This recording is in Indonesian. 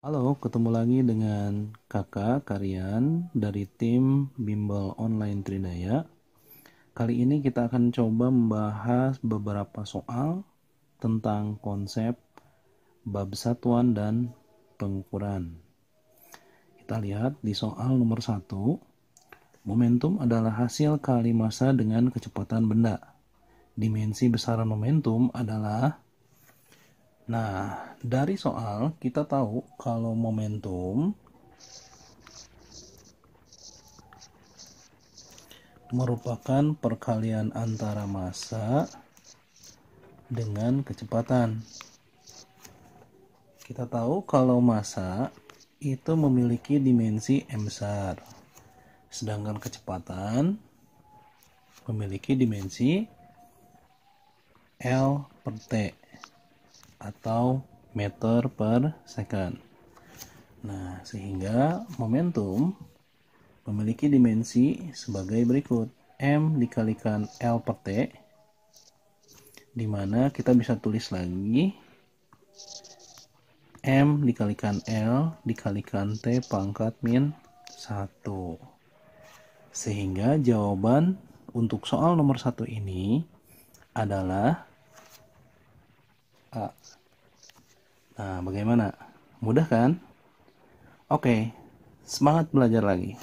Halo, ketemu lagi dengan kakak Karian dari tim Bimbel Online Tridaya. Kali ini kita akan coba membahas beberapa soal tentang konsep bab satuan dan pengukuran. Kita lihat di soal nomor satu momentum adalah hasil kali massa dengan kecepatan benda. Dimensi besaran momentum adalah Nah, dari soal kita tahu kalau momentum merupakan perkalian antara massa dengan kecepatan. Kita tahu kalau massa itu memiliki dimensi m besar, sedangkan kecepatan memiliki dimensi l per t atau meter per second. Nah, sehingga momentum memiliki dimensi sebagai berikut. M dikalikan L per T, di mana kita bisa tulis lagi M dikalikan L dikalikan T pangkat min 1. Sehingga jawaban untuk soal nomor satu ini adalah A. Nah, bagaimana? Mudah kan? Oke, semangat belajar lagi.